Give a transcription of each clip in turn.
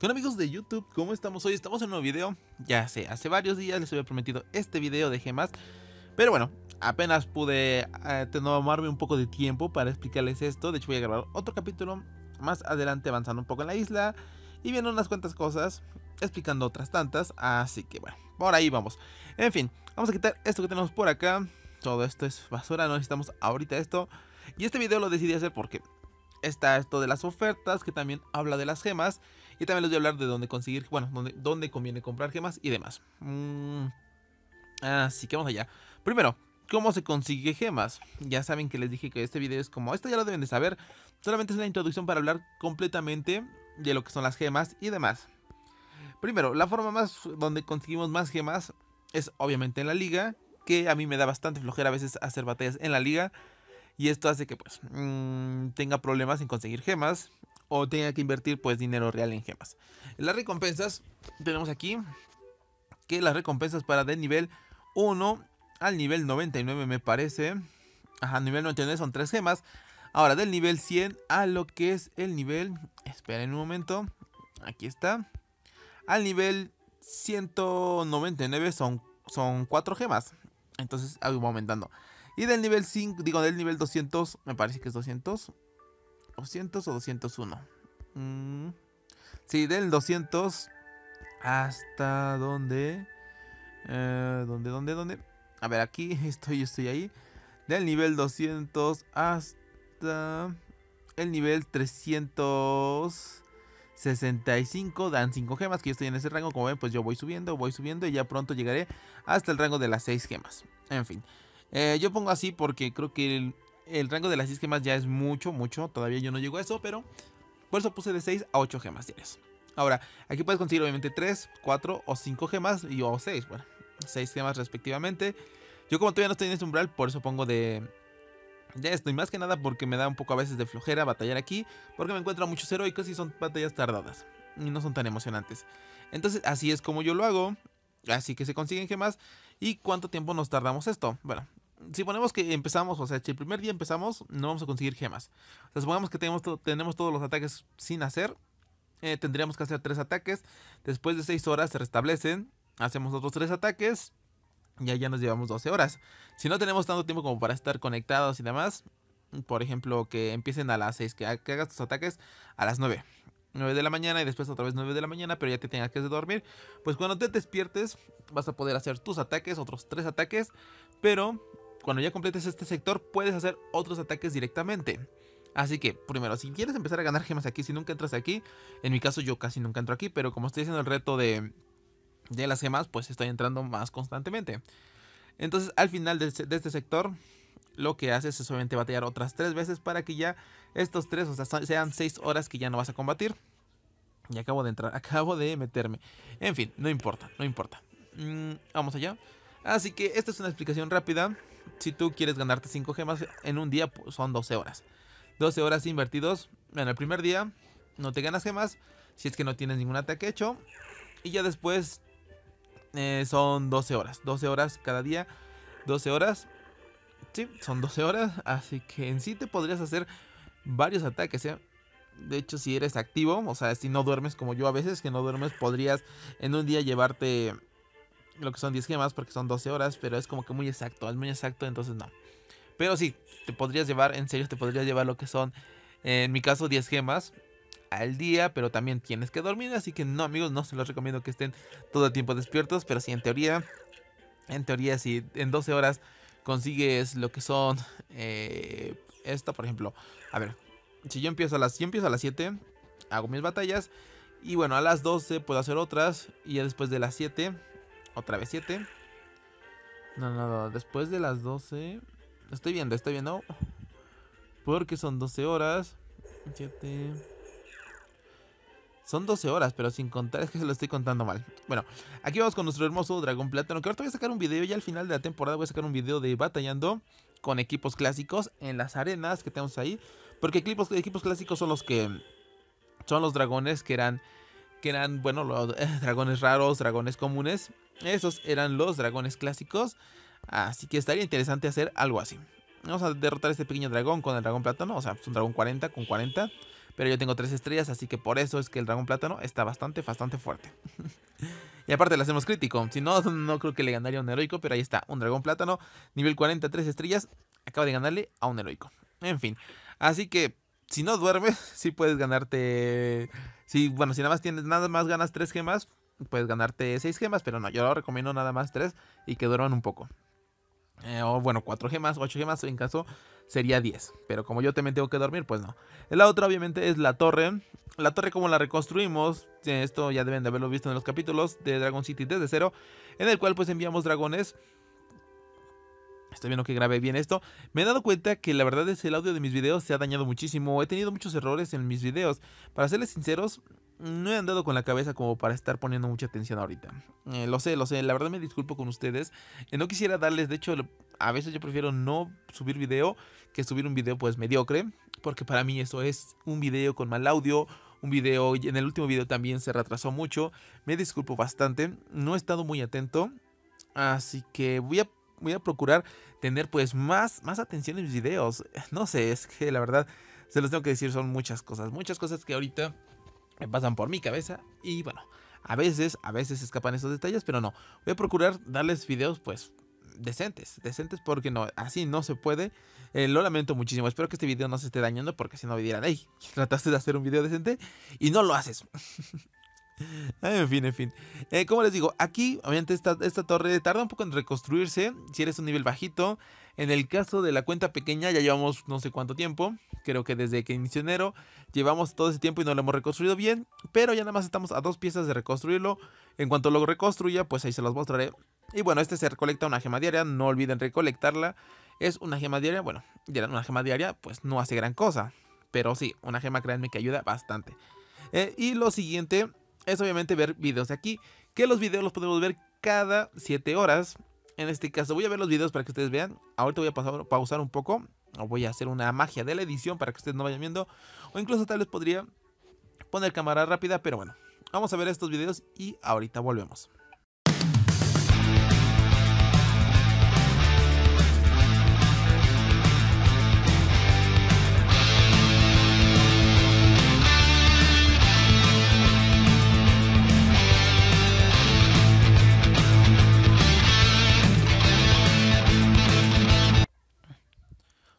Con amigos de YouTube, ¿cómo estamos hoy? Estamos en un nuevo video, ya sé, hace varios días les había prometido este video de gemas Pero bueno, apenas pude eh, tomarme un poco de tiempo para explicarles esto De hecho voy a grabar otro capítulo más adelante avanzando un poco en la isla Y viendo unas cuantas cosas, explicando otras tantas Así que bueno, por ahí vamos En fin, vamos a quitar esto que tenemos por acá Todo esto es basura, no necesitamos ahorita esto Y este video lo decidí hacer porque está esto de las ofertas que también habla de las gemas y también les voy a hablar de dónde conseguir, bueno, dónde, dónde conviene comprar gemas y demás. Mm. Así que vamos allá. Primero, ¿cómo se consigue gemas? Ya saben que les dije que este video es como, esto ya lo deben de saber. Solamente es una introducción para hablar completamente de lo que son las gemas y demás. Primero, la forma más donde conseguimos más gemas es obviamente en la liga, que a mí me da bastante flojera a veces hacer batallas en la liga. Y esto hace que pues mm, tenga problemas en conseguir gemas o tenga que invertir pues dinero real en gemas. Las recompensas, tenemos aquí que las recompensas para del nivel 1 al nivel 99 me parece. Ajá, nivel 99 son 3 gemas. Ahora, del nivel 100 a lo que es el nivel... Esperen un momento. Aquí está. Al nivel 199 son, son 4 gemas. Entonces, algo aumentando. Y del nivel 5, digo, del nivel 200, me parece que es 200. 200 o 201. Mm. Sí, del 200 hasta donde... Eh, ¿Dónde, dónde, dónde? A ver, aquí estoy, estoy ahí. Del nivel 200 hasta el nivel 365 dan 5 gemas, que yo estoy en ese rango, como ven, pues yo voy subiendo, voy subiendo y ya pronto llegaré hasta el rango de las 6 gemas. En fin, eh, yo pongo así porque creo que el, el rango de las 6 gemas ya es mucho, mucho. Todavía yo no llego a eso, pero por eso puse de 6 a 8 gemas Ahora, aquí puedes conseguir obviamente 3, 4 o 5 gemas y o 6, bueno, 6 gemas respectivamente. Yo como todavía no estoy en este umbral, por eso pongo de, de esto. Y más que nada porque me da un poco a veces de flojera batallar aquí, porque me encuentro muchos heroicos y son batallas tardadas. Y no son tan emocionantes. Entonces, así es como yo lo hago. Así que se consiguen gemas. ¿Y cuánto tiempo nos tardamos esto? Bueno, si ponemos que empezamos, o sea, si el primer día empezamos, no vamos a conseguir gemas. O sea, supongamos que tenemos, tenemos todos los ataques sin hacer. Eh, tendríamos que hacer tres ataques. Después de seis horas se restablecen. Hacemos otros tres ataques. Y ahí ya nos llevamos 12 horas. Si no tenemos tanto tiempo como para estar conectados y demás. Por ejemplo, que empiecen a las 6, que, hagas tus ataques a las 9. 9 de la mañana y después otra vez 9 de la mañana, pero ya te tengas que dormir. Pues cuando te despiertes, vas a poder hacer tus ataques, otros tres ataques. Pero cuando ya completes este sector puedes hacer otros ataques directamente. Así que, primero, si quieres empezar a ganar gemas aquí, si nunca entras aquí, en mi caso yo casi nunca entro aquí, pero como estoy haciendo el reto de, las gemas, pues estoy entrando más constantemente. Entonces, al final de, este sector, lo que haces es solamente batallar otras tres veces para que ya estos tres, o sea, sean seis horas que ya no vas a combatir. Y acabo de entrar, acabo de meterme. En fin, no importa, no importa. Mm, vamos allá. Así que esta es una explicación rápida si tú quieres ganarte 5 gemas en un día, pues, son 12 horas. 12 horas invertidos. En el primer día no te ganas gemas si es que no tienes ningún ataque hecho. Y ya después eh, son 12 horas. 12 horas cada día. 12 horas. Sí, son 12 horas. Así que en sí te podrías hacer varios ataques, ¿eh? De hecho, si eres activo, o sea, si no duermes como yo a veces, que no duermes, podrías en un día llevarte lo que son 10 gemas porque son 12 horas, pero es como que muy exacto, es muy exacto, entonces no. Pero sí, te podrías llevar, en serio, te podrías llevar lo que son, en mi caso, 10 gemas al día, pero también tienes que dormir, así que no, amigos, no se los recomiendo que estén todo el tiempo despiertos, pero sí, en teoría, en teoría, si en 12 horas consigues lo que son, eh, Esto, por ejemplo, a ver, si yo empiezo a las, yo empiezo a las 7, hago mis batallas, y bueno, a las 12 puedo hacer otras, y ya después de las 7 otra vez 7. No, no, no. Después de las 12. Estoy viendo, estoy viendo. Porque son 12 horas. 7. Son 12 horas, pero sin contar, es que se lo estoy contando mal. Bueno, aquí vamos con nuestro hermoso Dragón Plátano. Que ahorita voy a sacar un video, ya al final de la temporada voy a sacar un video de batallando con equipos clásicos en las arenas que tenemos ahí. Porque equipos, equipos clásicos son los que. Son los dragones que eran. Que eran, bueno, los eh, dragones raros, dragones comunes. Esos eran los dragones clásicos, así que estaría interesante hacer algo así. Vamos a derrotar este pequeño dragón con el dragón plátano, o sea, es un dragón 40 con 40. Pero yo tengo 3 estrellas, así que por eso es que el dragón plátano está bastante, bastante fuerte. y aparte le hacemos crítico, si no, no creo que le ganaría un heroico, pero ahí está, un dragón plátano, nivel 40, 3 estrellas, acaba de ganarle a un heroico. En fin, así que si no duermes, Si puedes ganarte... Si, bueno, si nada más tienes nada más ganas 3 gemas, puedes ganarte 6 gemas, pero no, yo lo recomiendo nada más 3 y que duran un poco. Eh, o bueno, 4 gemas, 8 gemas en caso sería 10. Pero como yo también tengo que dormir, pues no. La otra obviamente es la torre. La torre como la reconstruimos, eh, esto ya deben de haberlo visto en los capítulos de Dragon City desde cero, en el cual pues enviamos dragones. Estoy viendo que grabé bien esto. Me he dado cuenta que la verdad es el audio de mis videos se ha dañado muchísimo. He tenido muchos errores en mis videos. Para serles sinceros, no he andado con la cabeza como para estar poniendo mucha atención ahorita. Eh, lo sé, lo sé, la verdad me disculpo con ustedes. Eh, no quisiera darles, de hecho, a veces yo prefiero no subir video que subir un video pues mediocre, porque para mí eso es un video con mal audio, un video, en el último video también se retrasó mucho. Me disculpo bastante, no he estado muy atento, así que voy a voy a procurar tener pues más, más atención en mis videos. No sé, es que la verdad se los tengo que decir, son muchas cosas, muchas cosas que ahorita me pasan por mi cabeza y bueno, a veces, a veces escapan esos detalles, pero no, voy a procurar darles videos pues decentes, decentes porque no, así no se puede. Eh, lo lamento muchísimo, espero que este video no se esté dañando porque si no me dirán, hey, trataste de hacer un video decente y no lo haces. en fin, en fin. Eh, como les digo, aquí obviamente esta, esta torre tarda un poco en reconstruirse. Si eres un nivel bajito. En el caso de la cuenta pequeña ya llevamos no sé cuánto tiempo. Creo que desde que inició enero llevamos todo ese tiempo y no lo hemos reconstruido bien. Pero ya nada más estamos a dos piezas de reconstruirlo. En cuanto lo reconstruya, pues ahí se los mostraré. Y bueno, este se recolecta una gema diaria. No olviden recolectarla. Es una gema diaria. Bueno, ya una gema diaria pues no hace gran cosa. Pero sí, una gema créanme que ayuda bastante. Eh, y lo siguiente es obviamente ver videos de aquí, que los videos los podemos ver cada 7 horas. En este caso voy a ver los videos para que ustedes vean. Ahorita voy a pausar un poco. O voy a hacer una magia de la edición para que ustedes no vayan viendo. O incluso tal vez podría poner cámara rápida, pero bueno. Vamos a ver estos videos y ahorita volvemos.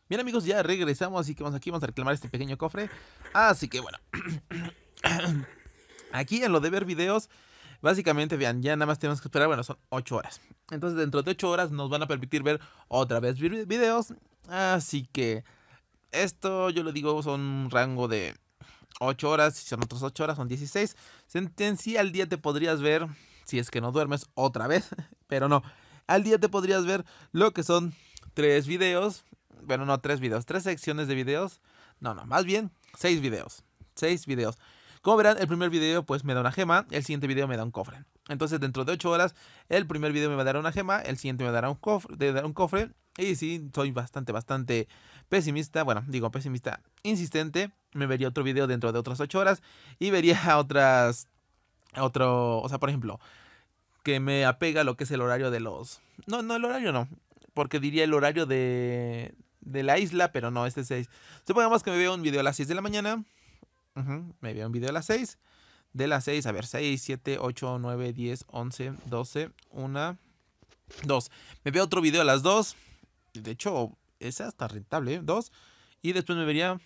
Bien amigos, ya regresamos, así que vamos aquí, vamos a reclamar este pequeño cofre. Así que bueno, aquí en lo de ver videos, básicamente vean, ya nada más tenemos que esperar, bueno, son 8 horas. Entonces dentro de 8 horas nos van a permitir ver otra vez videos, así que esto yo lo digo son un rango de 8 horas, si son otras 8 horas son 16. Si al día te podrías ver, si es que no duermes otra vez, pero no, al día te podrías ver lo que son 3 videos bueno, no, tres videos, tres secciones de videos. No, no, más bien seis videos. Seis videos. Como verán, el primer video pues me da una gema, el siguiente video me da un cofre. Entonces dentro de ocho horas, el primer video me va a dar una gema, el siguiente me dará un cofre, de dar un cofre. Y sí, soy bastante, bastante pesimista. Bueno, digo pesimista, insistente. Me vería otro video dentro de otras ocho horas y vería otras... Otro, o sea, por ejemplo, que me apega lo que es el horario de los... No, no, el horario no porque diría el horario de, de la isla, pero no, este es 6. Supongamos que me veo un video a las 6 de la mañana. Me veo un video a las 6. De las 6, a ver, 6, 7, 8, 9, 10, 11, 12, 1, 2. Me veo otro video a las 2. De hecho, es hasta rentable, 2. ¿eh? Y después me vería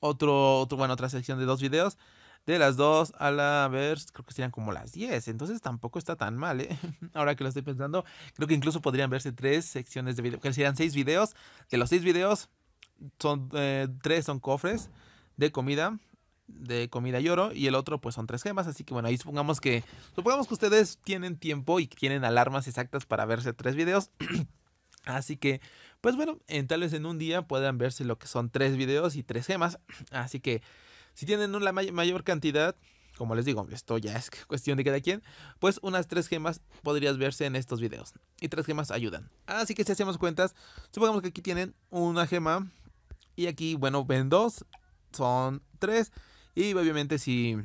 otro, otro, bueno, otra sección de dos videos de las 2 a la a ver, creo que serían como las 10. Entonces tampoco está tan mal, ¿eh? Ahora que lo estoy pensando, creo que incluso podrían verse tres secciones de video, que serían seis videos. De los seis videos, son eh, tres son cofres de comida, de comida y oro, y el otro pues son tres gemas. Así que bueno, ahí supongamos que, supongamos que ustedes tienen tiempo y tienen alarmas exactas para verse tres videos. Así que, pues bueno, en, tal vez en un día puedan verse lo que son tres videos y tres gemas. Así que si tienen una mayor cantidad, como les digo, esto ya es cuestión de cada quien, pues unas tres gemas podrías verse en estos videos. Y tres gemas ayudan. Así que si hacemos cuentas, supongamos que aquí tienen una gema y aquí, bueno, ven dos, son tres. Y obviamente si,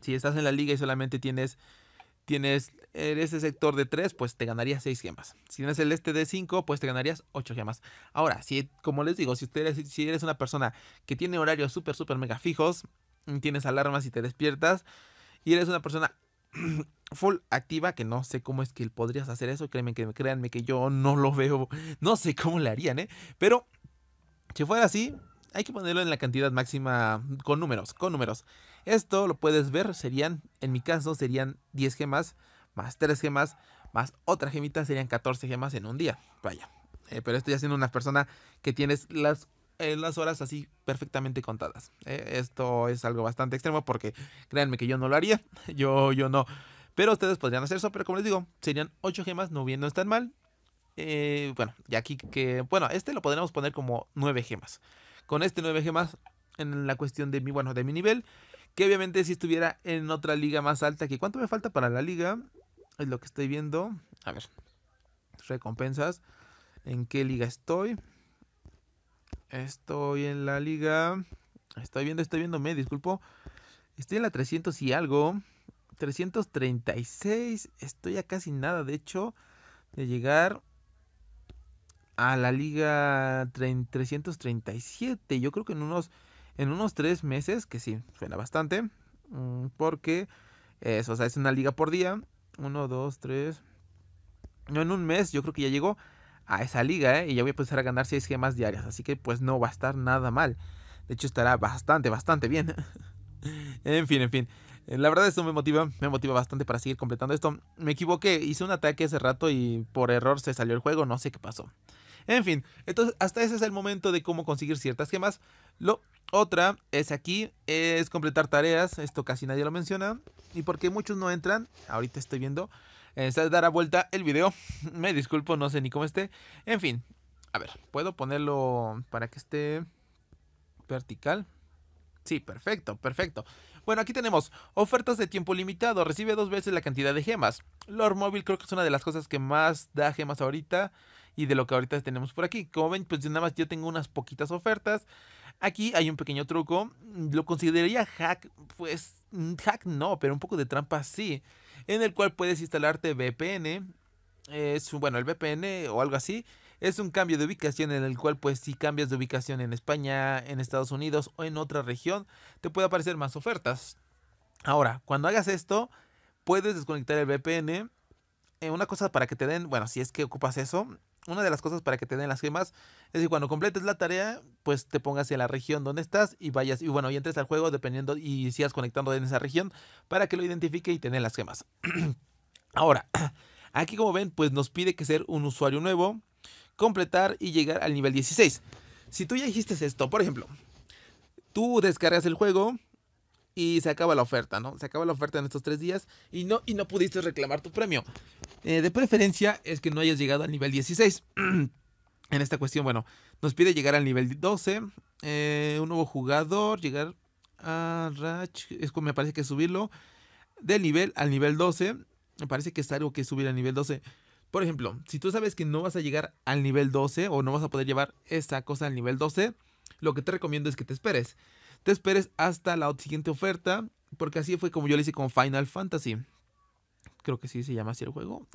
si estás en la liga y solamente tienes tienes eres ese sector de 3, pues te ganarías 6 gemas. Si tienes el este de 5, pues te ganarías 8 gemas. Ahora, si, como les digo, si, ustedes si eres una persona que tiene horarios súper, súper mega fijos, tienes alarmas y te despiertas, y eres una persona full activa, que no sé cómo es que podrías hacer eso, créanme que, créanme que yo no lo veo, no sé cómo le harían, ¿eh? Pero, si fuera así, hay que ponerlo en la cantidad máxima con números, con números. Esto lo puedes ver, serían, en mi caso, serían 10 gemas, más 3 gemas, más otra gemita, serían 14 gemas en un día. Vaya. Eh, pero estoy haciendo una persona que tienes las eh, las horas así perfectamente contadas. Eh, esto es algo bastante extremo porque créanme que yo no lo haría, yo, yo no. Pero ustedes podrían hacer eso, pero como les digo, serían 8 gemas, no bien, no mal. bueno, y aquí que, bueno, este lo podríamos poner como 9 gemas. Con este 9 gemas en la cuestión de mi, bueno, de mi nivel, que obviamente si estuviera en otra liga más alta, que cuánto me falta para la liga, es lo que estoy viendo. A ver, recompensas. ¿En qué liga estoy? Estoy en la liga. Estoy viendo, estoy viendo, me disculpo. Estoy en la 300 y algo. 336. Estoy a casi nada, de hecho, de llegar a la liga 337. Yo creo que en unos en unos tres meses, que sí, suena bastante, mm, porque eso o sea, es una liga por día, uno, dos, tres, no, en un mes yo creo que ya llegó a esa liga, ¿eh? y ya voy a empezar a ganar seis gemas diarias, así que pues no va a estar nada mal, de hecho estará bastante, bastante bien. en fin, en fin. Eh, la verdad esto me motiva, me motiva bastante para seguir completando esto. Me equivoqué, hice un ataque hace rato y por error se salió el juego, no sé qué pasó. En fin, entonces hasta ese es el momento de cómo conseguir ciertas gemas. Lo, otra es aquí, es completar tareas. Esto casi nadie lo menciona. Y porque muchos no entran, ahorita estoy viendo, se este, a vuelta el video. Me disculpo, no sé ni cómo esté. En fin, a ver, puedo ponerlo para que esté vertical. Sí, perfecto, perfecto. Bueno, aquí tenemos ofertas de tiempo limitado. Recibe dos veces la cantidad de gemas. Lord móvil creo que es una de las cosas que más da gemas ahorita y de lo que ahorita tenemos por aquí. Como ven, pues nada más yo tengo unas poquitas ofertas. Aquí hay un pequeño truco, mm, lo consideraría hack, pues mm, hack no, pero un poco de trampa sí, en el cual puedes instalarte VPN, es bueno, el VPN o algo así, es un cambio de ubicación en el cual pues si cambias de ubicación en España, en Estados Unidos o en otra región, te puede aparecer más ofertas. Ahora, cuando hagas esto, puedes desconectar el VPN. Eh, una cosa para que te den, bueno, si es que ocupas eso, una de las cosas para que te las gemas es que cuando completes la tarea, pues te pongas en la región donde estás y vayas, y bueno, y entres al juego dependiendo y sigas conectando en esa región para que lo identifique y te las gemas. Ahora, aquí como ven, pues nos pide que ser un usuario nuevo, completar y llegar al nivel 16. Si tú ya hiciste esto, por ejemplo, tú descargas el juego, y se acaba la oferta, ¿no? Se acaba la oferta en estos tres días y no, y no pudiste reclamar tu premio. Eh, de preferencia es que no hayas llegado al nivel 16. en esta cuestión, bueno, nos pide llegar al nivel 12. Eh, un nuevo jugador, llegar a Ratch. Es como me parece que subirlo del nivel al nivel 12. Me parece que es algo que subir al nivel 12. Por ejemplo, si tú sabes que no vas a llegar al nivel 12 o no vas a poder llevar esta cosa al nivel 12, lo que te recomiendo es que te esperes. Te esperes hasta la siguiente oferta, porque así fue como yo lo hice con Final Fantasy. Creo que sí se llama así el juego.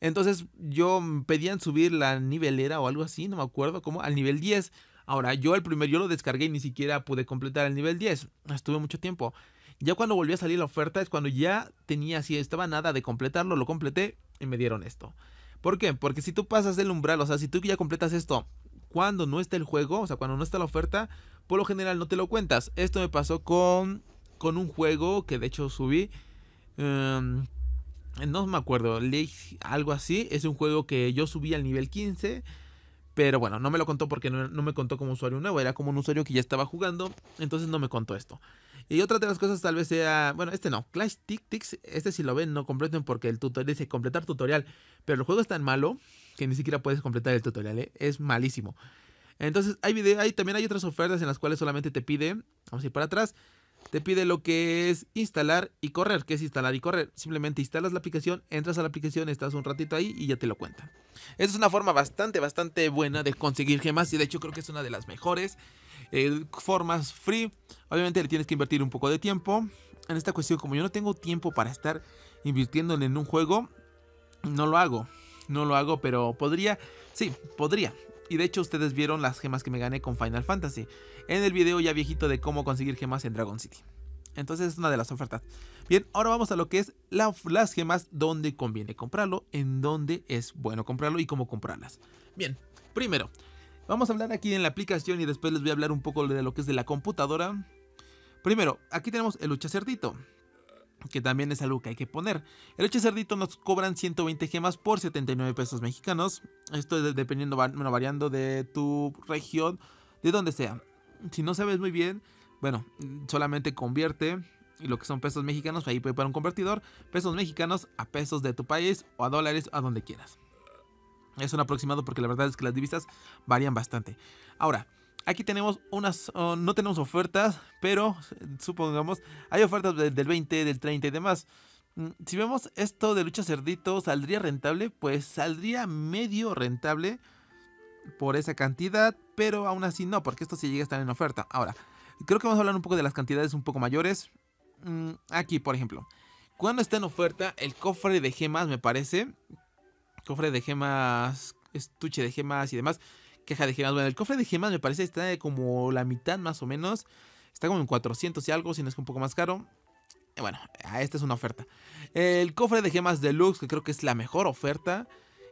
Entonces yo pedían subir la nivelera o algo así, no me acuerdo cómo, al nivel 10. Ahora, yo el primer, yo lo descargué y ni siquiera pude completar el nivel 10. Estuve mucho tiempo. Ya cuando volví a salir la oferta es cuando ya tenía, si estaba nada de completarlo, lo completé y me dieron esto. ¿Por qué? Porque si tú pasas el umbral, o sea, si tú ya completas esto cuando no está el juego, o sea, cuando no está la oferta, por lo general no te lo cuentas. Esto me pasó con, con un juego que de hecho subí. Em, no me acuerdo, League, algo así. Es un juego que yo subí al nivel 15. Pero bueno, no me lo contó porque no, me contó como usuario nuevo. Era como un usuario que ya estaba jugando. Entonces no me contó esto. Y otra de las cosas tal vez sea... Bueno, este no. Clash Tactics. Este si lo ven no completen porque el tutorial dice completar tutorial. Pero el juego es tan malo que ni siquiera puedes completar el tutorial. ¿eh? Es malísimo. Entonces hay, video, también hay otras ofertas en las cuales solamente te pide... Vamos a ir para atrás te pide lo que es instalar y correr. ¿Qué es instalar y correr? Simplemente instalas la aplicación, entras a la aplicación, estás un ratito ahí y ya te lo cuentan. Esa es una forma bastante, bastante buena de conseguir gemas y de hecho creo que es una de las mejores eh, formas free. Obviamente le tienes que invertir un poco de tiempo. En esta cuestión, como yo no tengo tiempo para estar invirtiendo en un juego, no lo hago. No lo hago, pero podría, sí, podría. Y de hecho ustedes vieron las gemas que me gané con Final Fantasy. En el video ya viejito de cómo conseguir gemas en Dragon City. Entonces es una de las ofertas. Bien, ahora vamos a lo que es las gemas, dónde conviene comprarlo, en dónde es bueno comprarlo y cómo comprarlas. Bien, primero, vamos a hablar aquí en la aplicación y después les voy a hablar un poco de lo que es de la computadora. Primero, aquí tenemos el luchacerdito que también es algo que hay que poner. El leche cerdito nos cobran 120 gemas por 79 pesos mexicanos. Esto es dependiendo, bueno, variando de tu región, de donde sea. Si no sabes muy bien, bueno, solamente convierte y lo que son pesos mexicanos, ahí puede para un convertidor, pesos mexicanos a pesos de tu país o a dólares, a donde quieras. Es un aproximado porque la verdad es que las divisas varían bastante. Ahora, Aquí tenemos unas, oh, no tenemos ofertas, pero eh, supongamos, hay ofertas del 20, del 30 y demás. Mm, si vemos esto de lucha cerdito, ¿saldría rentable? Pues saldría medio rentable por esa cantidad, pero aún así no, porque esto sí llega a estar en oferta. Ahora, creo que vamos a hablar un poco de las cantidades un poco mayores. Mm, aquí, por ejemplo, cuando está en oferta el cofre de gemas, me parece. Cofre de gemas, estuche de gemas y demás queja de gemas. Bueno, el cofre de gemas me parece está como la mitad más o menos. Está como en 400 y algo, si no es que un poco más caro. Eh, bueno, a esta es una oferta. El cofre de gemas deluxe, que creo que es la mejor oferta,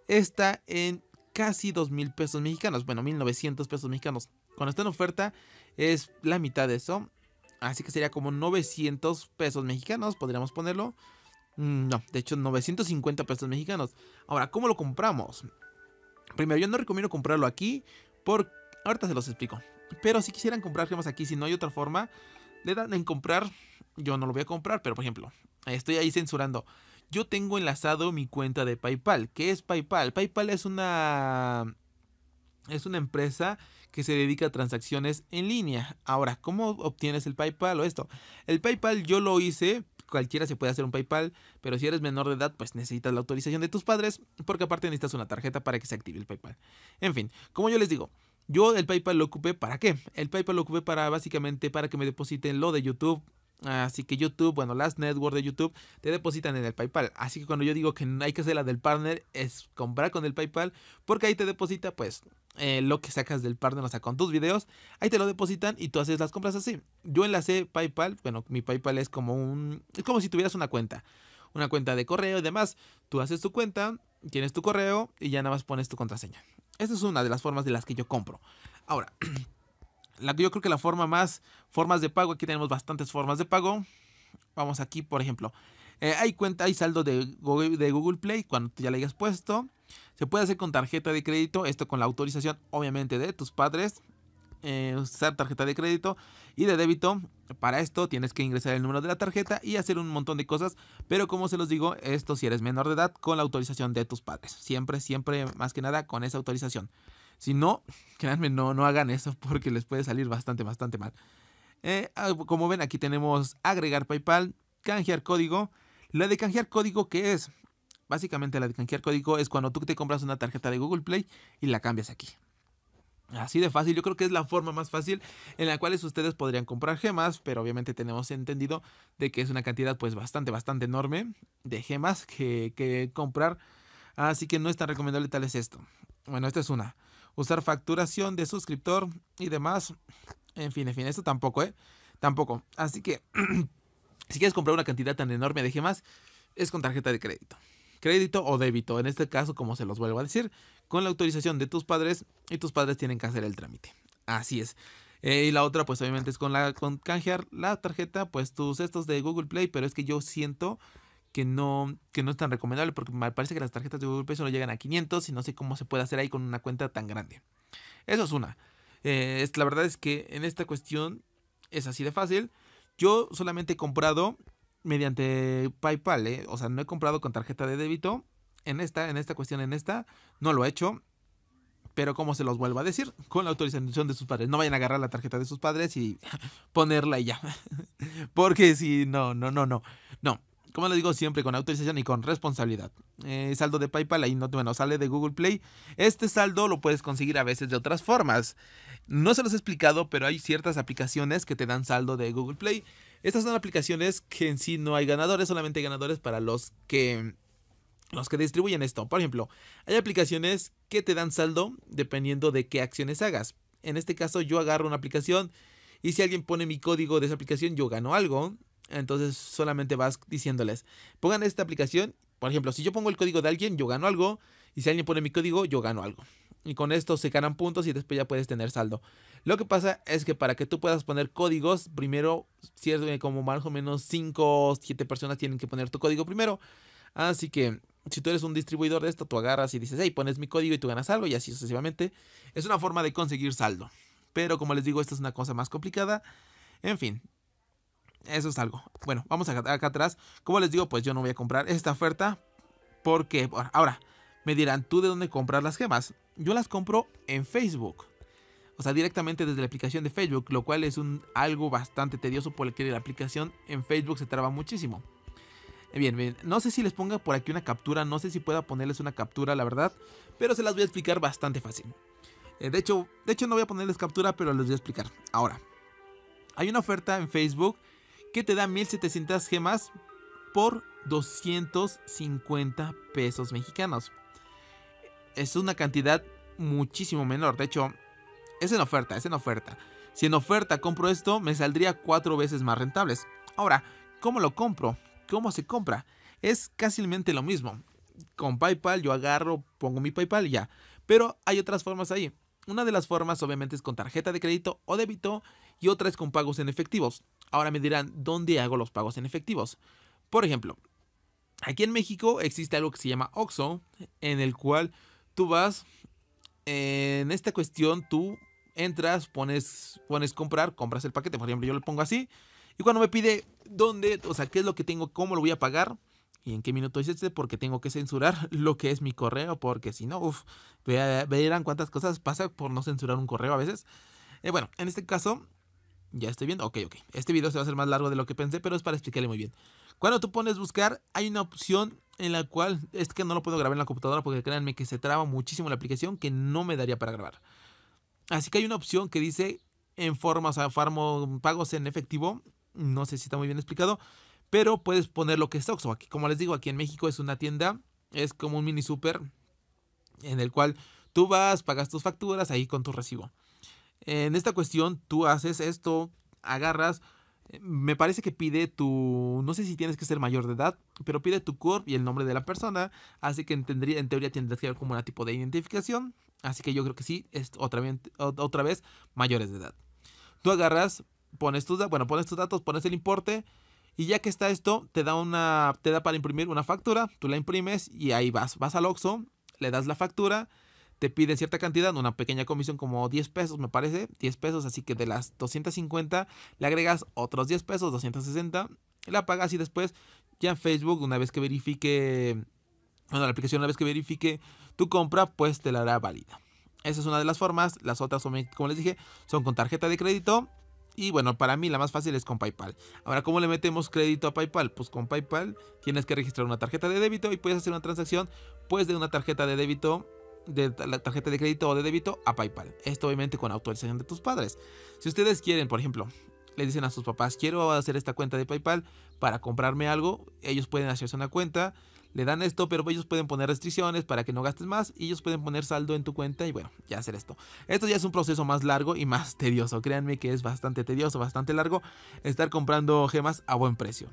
está en casi 2000 pesos mexicanos. Bueno, 1900 pesos mexicanos. Cuando está en oferta es la mitad de eso. Así que sería como 900 pesos mexicanos, podríamos ponerlo. Mm, no, de hecho 950 pesos mexicanos. Ahora, ¿cómo lo compramos? Primero, yo no recomiendo comprarlo aquí. Por... Ahorita se los explico. Pero si quisieran comprar gemas aquí, si no hay otra forma, le dan en comprar. Yo no lo voy a comprar, pero por ejemplo, estoy ahí censurando. Yo tengo enlazado mi cuenta de PayPal. ¿Qué es PayPal? PayPal es una es una empresa que se dedica a transacciones en línea. Ahora, ¿cómo obtienes el PayPal o esto? El PayPal yo lo hice cualquiera se puede hacer un PayPal, pero si eres menor de edad, pues necesitas la autorización de tus padres, porque aparte necesitas una tarjeta para que se active el PayPal. En fin, como yo les digo, yo el PayPal lo ocupé para qué? El PayPal lo ocupé para básicamente para que me depositen lo de YouTube, Así que YouTube, bueno, las networks de YouTube te depositan en el PayPal. Así que cuando yo digo que hay que hacer la del partner, es comprar con el PayPal, porque ahí te deposita, pues, eh, lo que sacas del partner, o sea, con tus videos, ahí te lo depositan y tú haces las compras así. Yo enlacé PayPal, bueno, mi PayPal es como un. Es como si tuvieras una cuenta, una cuenta de correo y demás. Tú haces tu cuenta, tienes tu correo y ya nada más pones tu contraseña. Esa es una de las formas de las que yo compro. Ahora. la, yo creo que la forma más, formas de pago, aquí tenemos bastantes formas de pago. Vamos aquí, por ejemplo, eh, hay cuenta, hay saldo de Google, de Google Play cuando ya le hayas puesto. Se puede hacer con tarjeta de crédito, esto con la autorización obviamente de tus padres. Eh, usar tarjeta de crédito y de débito. Para esto tienes que ingresar el número de la tarjeta y hacer un montón de cosas. Pero como se los digo, esto si eres menor de edad, con la autorización de tus padres. Siempre, siempre, más que nada, con esa autorización. Si no, créanme, no, no hagan eso porque les puede salir bastante, bastante mal. Eh, ah, como ven, aquí tenemos agregar PayPal, canjear código. La de canjear código, ¿qué es? Básicamente la de canjear código es cuando tú te compras una tarjeta de Google Play y la cambias aquí. Así de fácil, yo creo que es la forma más fácil en la cual ustedes podrían comprar gemas, pero obviamente tenemos entendido de que es una cantidad pues bastante, bastante enorme de gemas que, que comprar, así que no es tan recomendable tal es esto. Bueno, esta es una usar facturación de suscriptor y demás. En fin, en fin, esto tampoco, ¿eh? Tampoco. Así que, si quieres comprar una cantidad tan enorme de gemas, es con tarjeta de crédito. Crédito o débito, en este caso, como se los vuelvo a decir, con la autorización de tus padres y tus padres tienen que hacer el trámite. Así es. Eh, y la otra, pues obviamente es con la con canjear la tarjeta, pues tus estos de Google Play, pero es que yo siento que no, que no es tan recomendable porque me parece que las tarjetas de Google Pay solo llegan a 500 y no sé cómo se puede hacer ahí con una cuenta tan grande. Eso es una. Eh, la verdad es que en esta cuestión es así de fácil. Yo solamente he comprado mediante PayPal, ¿eh? o sea, no he comprado con tarjeta de débito. En esta, en esta cuestión, en esta, no lo he hecho. Pero como se los vuelvo a decir, con la autorización de sus padres. No vayan a agarrar la tarjeta de sus padres y ponerla y ya. Porque si no, no, no, no. No, como les digo siempre, con autorización y con responsabilidad. Eh, saldo de PayPal, ahí no, bueno, sale de Google Play. Este saldo lo puedes conseguir a veces de otras formas. No se los he explicado, pero hay ciertas aplicaciones que te dan saldo de Google Play. Estas son aplicaciones que en sí no hay ganadores, solamente ganadores para los que los que distribuyen esto. Por ejemplo, hay aplicaciones que te dan saldo dependiendo de qué acciones hagas. En este caso yo agarro una aplicación y si alguien pone mi código de esa aplicación yo gano algo. Entonces solamente vas diciéndoles, pongan esta aplicación. Por ejemplo, si yo pongo el código de alguien, yo gano algo. Y si alguien pone mi código, yo gano algo. Y con esto se ganan puntos y después ya puedes tener saldo. Lo que pasa es que para que tú puedas poner códigos, primero, cierto, como más o menos 5 o 7 personas tienen que poner tu código primero. Así que si tú eres un distribuidor de esto, tú agarras y dices, hey, pones mi código y tú ganas algo y así sucesivamente. Es una forma de conseguir saldo. Pero como les digo, esta es una cosa más complicada. En fin, eso es algo. Bueno, vamos acá, atrás. Como les digo, pues yo no voy a comprar esta oferta porque ahora me dirán, ¿tú de dónde comprar las gemas? Yo las compro en Facebook. O sea, directamente desde la aplicación de Facebook, lo cual es algo bastante tedioso porque la aplicación en Facebook se traba muchísimo. Eh, bien, bien, no sé si les ponga por aquí una captura, no sé si pueda ponerles una captura, la verdad, pero se las voy a explicar bastante fácil. Eh, de, hecho, de hecho, no voy a ponerles captura, pero les voy a explicar. Ahora, hay una oferta en Facebook que te da 1700 gemas por 250 pesos mexicanos. Es una cantidad muchísimo menor. De hecho, es en oferta, es en oferta. Si en oferta compro esto, me saldría cuatro veces más rentables. Ahora, ¿cómo lo compro? ¿Cómo se compra? Es casi lo mismo. Con PayPal yo agarro, pongo mi PayPal y ya. Pero hay otras formas ahí. Una de las formas obviamente es con tarjeta de crédito o débito y otra es con pagos en efectivos. Ahora me dirán, ¿dónde hago los pagos en efectivos? Por ejemplo, aquí en México existe algo que se llama OXO, en el cual tú vas, en esta cuestión tú entras, pones, pones comprar, compras el paquete, por ejemplo, yo lo pongo así, y cuando me pide dónde, o sea, qué es lo que tengo, cómo lo voy a pagar, y en qué minuto es este, porque tengo que censurar lo que es mi correo, porque si no, uff, verán cuántas cosas pasa por no censurar un correo a veces. Eh, bueno, en este caso, ya estoy viendo. Ok, ok. Este video se va a hacer más largo de lo que pensé, pero es para explicarle muy bien. Cuando tú pones buscar, hay una opción en la cual es que no lo puedo grabar en la computadora porque créanme que se traba muchísimo la aplicación que no me daría para grabar. Así que hay una opción que dice en forma, o sea, farmo, pagos en efectivo. No sé si está muy bien explicado, pero puedes poner lo que es Oxxo. Aquí, como les digo, aquí en México es una tienda, es como un mini super en el cual tú vas, pagas tus facturas ahí con tu recibo. En esta cuestión tú haces esto, agarras, eh, me parece que pide tu, no sé si tienes que ser mayor de edad, pero pide tu CURP y el nombre de la persona, así que en, teoría tendría que haber como un tipo de identificación, así que yo creo que sí, es otra, otra vez mayores de edad. Tú agarras, pones tus, bueno, pones tus datos, pones el importe y ya que está esto, te da una te da para imprimir una factura, tú la imprimes y ahí vas, vas al Oxxo, le das la factura te piden cierta cantidad, una pequeña comisión como 10 pesos, me parece, 10 pesos, así que de las 250 le agregas otros 10 pesos, 260, la pagas y después ya en Facebook, una vez que verifique, bueno, la aplicación una vez que verifique tu compra, pues te la hará válida. Esa es una de las formas, las otras como les dije, son con tarjeta de crédito. Y bueno, para mí la más fácil es con PayPal. Ahora, ¿cómo le metemos crédito a PayPal? Pues con PayPal tienes que registrar una tarjeta de débito y puedes hacer una transacción pues de una tarjeta de débito de la tarjeta de crédito o de débito a PayPal. Esto obviamente con autorización de tus padres. Si ustedes quieren, por ejemplo, le dicen a sus papás, quiero hacer esta cuenta de PayPal para comprarme algo, ellos pueden hacerse una cuenta, le dan esto, pero ellos pueden poner restricciones para que no gastes más y ellos pueden poner saldo en tu cuenta y bueno, ya hacer esto. Esto ya es un proceso más largo y más tedioso, créanme que es bastante tedioso, bastante largo estar comprando gemas a buen precio.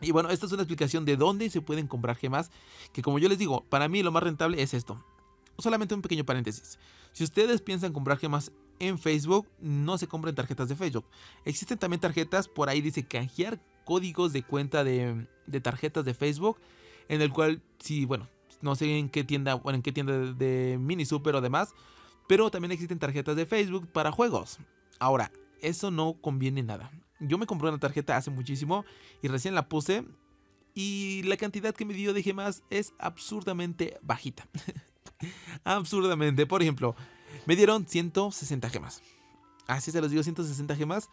Y bueno, esta es una explicación de dónde se pueden comprar gemas, que como yo les digo, para mí lo más rentable es esto, solamente un pequeño paréntesis. Si ustedes piensan comprar gemas en Facebook, no se compren tarjetas de Facebook. Existen también tarjetas, por ahí dice canjear códigos de cuenta de, tarjetas de Facebook, en el cual, si, sí, bueno, no sé en qué tienda, bueno, en qué tienda de, de Mini Super o demás, pero también existen tarjetas de Facebook para juegos. Ahora, eso no conviene nada. Yo me compré una tarjeta hace muchísimo y recién la puse y la cantidad que me dio de gemas es absurdamente bajita. absurdamente. Por ejemplo, me dieron 160 gemas. Así se los digo, 160 gemas.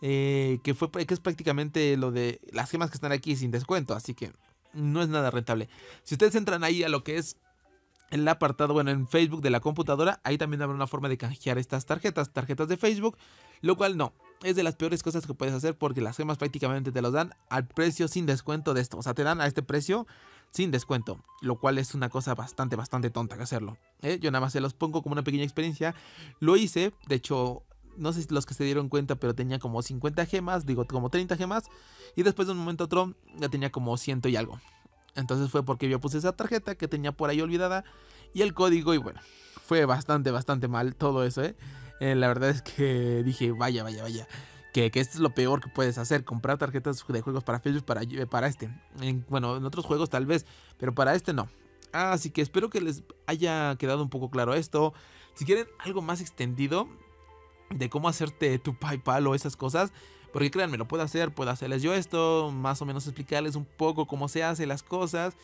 Eh, que, fue, que es prácticamente lo de las gemas que están aquí sin descuento. Así que no es nada rentable. Si ustedes entran ahí a lo que es el apartado, bueno, en Facebook de la computadora, ahí también habrá una forma de canjear estas tarjetas, tarjetas de Facebook, lo cual no. Es de las peores cosas que puedes hacer porque las gemas prácticamente te las dan al precio sin descuento de esto. O sea, te dan a este precio sin descuento, lo cual es una cosa bastante, bastante tonta que hacerlo. ¿eh? Yo nada más se los pongo como una pequeña experiencia. Lo hice, de hecho, no sé si los que se dieron cuenta, pero tenía como 50 gemas, digo, como 30 gemas, y después de un momento a otro ya tenía como 100 y algo. Entonces fue porque yo puse esa tarjeta que tenía por ahí olvidada y el código, y bueno, fue bastante, bastante mal todo eso, ¿eh? Eh, la verdad es que dije, vaya, vaya, vaya. Que, esto es lo peor que puedes hacer, comprar tarjetas de juegos para Facebook para, eh, este. bueno, en otros juegos tal vez, pero para este no. Ah, así que espero que les haya quedado un poco claro esto. Si quieren algo más extendido de cómo hacerte tu PayPal o esas cosas, porque créanme, lo puedo hacer, puedo hacerles yo esto, más o menos explicarles un poco cómo se hacen las cosas,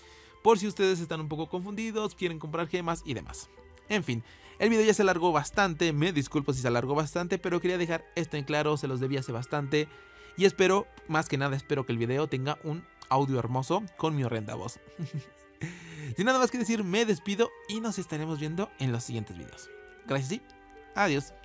por si ustedes están un poco confundidos, quieren comprar gemas y demás. En fin, el video ya se alargó bastante, me disculpo si se alargó bastante, pero quería dejar esto en claro, se los debí hace bastante. Y espero, más que nada espero que el video tenga un audio hermoso con mi horrenda voz. Sin nada más que decir, me despido y nos estaremos viendo en los siguientes videos. Gracias y adiós.